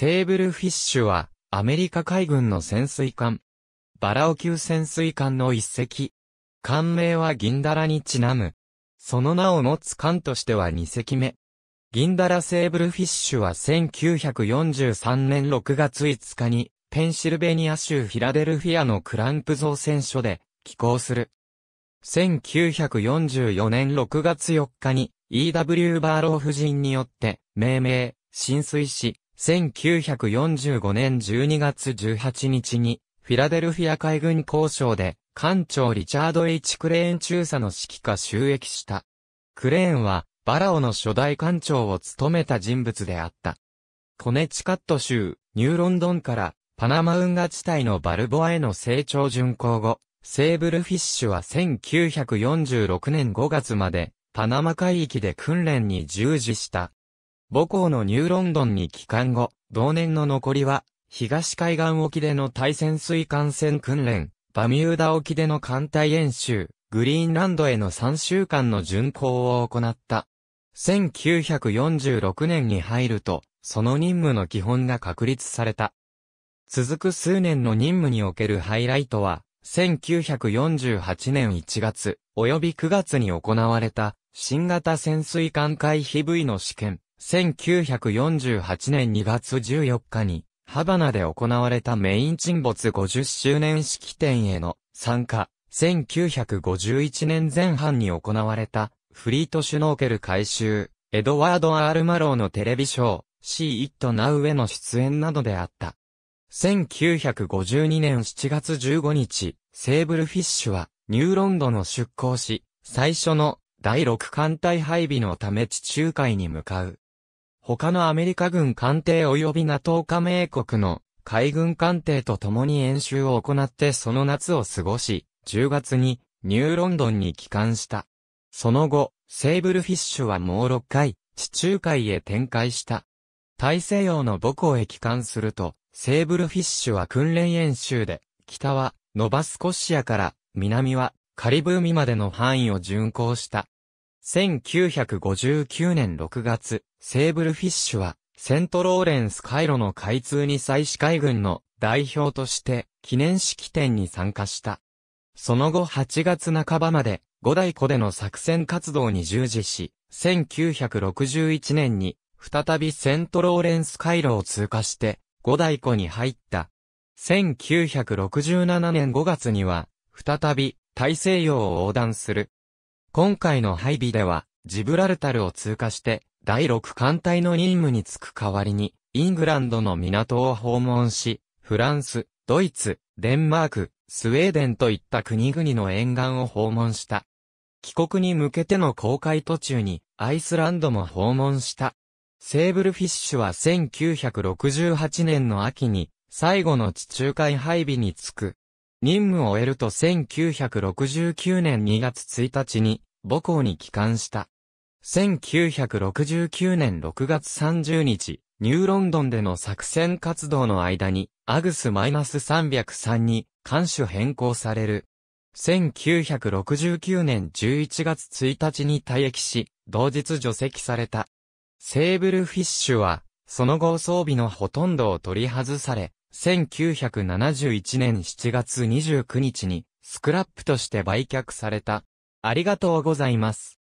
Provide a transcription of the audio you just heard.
セーブルフィッシュは、アメリカ海軍の潜水艦。バラオ級潜水艦の一隻。艦名は銀ダラにちなむ。その名を持つ艦としては二隻目。銀ダラセーブルフィッシュは1943年6月5日に、ペンシルベニア州フィラデルフィアのクランプ造船所で、寄港する。1944年6月4日に、E.W. バーロー夫人によって、命名、浸水し、1945年12月18日に、フィラデルフィア海軍交渉で、艦長リチャード・ H・ クレーン中佐の指揮下収益した。クレーンは、バラオの初代艦長を務めた人物であった。コネチカット州、ニューロンドンから、パナマ運河地帯のバルボアへの成長巡航後、セーブルフィッシュは1946年5月まで、パナマ海域で訓練に従事した。母校のニューロンドンに帰還後、同年の残りは、東海岸沖での対潜水艦船訓練、バミューダ沖での艦隊演習、グリーンランドへの3週間の巡航を行った。1946年に入ると、その任務の基本が確立された。続く数年の任務におけるハイライトは、1948年1月、及び9月に行われた、新型潜水艦回避位の試験、1948年2月14日に、ハバナで行われたメイン沈没50周年式典への参加、1951年前半に行われた、フリートシュノーケル改修、エドワード・アール・マローのテレビショー、シー・イット・ナウへの出演などであった。1952年7月15日、セーブルフィッシュは、ニューロンドの出港し、最初の第6艦隊配備のため地中海に向かう。他のアメリカ軍艦艇及び NATO 加盟国の海軍艦艇と共に演習を行ってその夏を過ごし、10月にニューロンドンに帰還した。その後、セーブルフィッシュはもう6回、地中海へ展開した。大西洋の母港へ帰還すると、セーブルフィッシュは訓練演習で、北はノバスコシアから、南はカリブ海までの範囲を巡航した。1959年6月、セーブルフィッシュは、セントローレンス回路の開通に際し海軍の代表として記念式典に参加した。その後8月半ばまで五大湖での作戦活動に従事し、1961年に再びセントローレンス回路を通過して五大湖に入った。1967年5月には再び大西洋を横断する今回の配備では、ジブラルタルを通過して、第6艦隊の任務に就く代わりに、イングランドの港を訪問し、フランス、ドイツ、デンマーク、スウェーデンといった国々の沿岸を訪問した。帰国に向けての公開途中に、アイスランドも訪問した。セーブルフィッシュは1968年の秋に、最後の地中海配備に就く。任務を終えると1969年2月1日に、母校に帰還した。1969年6月30日、ニューロンドンでの作戦活動の間に、アグス -303 に、艦首変更される。1969年11月1日に退役し、同日除籍された。セーブルフィッシュは、その後装備のほとんどを取り外され、1971年7月29日に、スクラップとして売却された。ありがとうございます。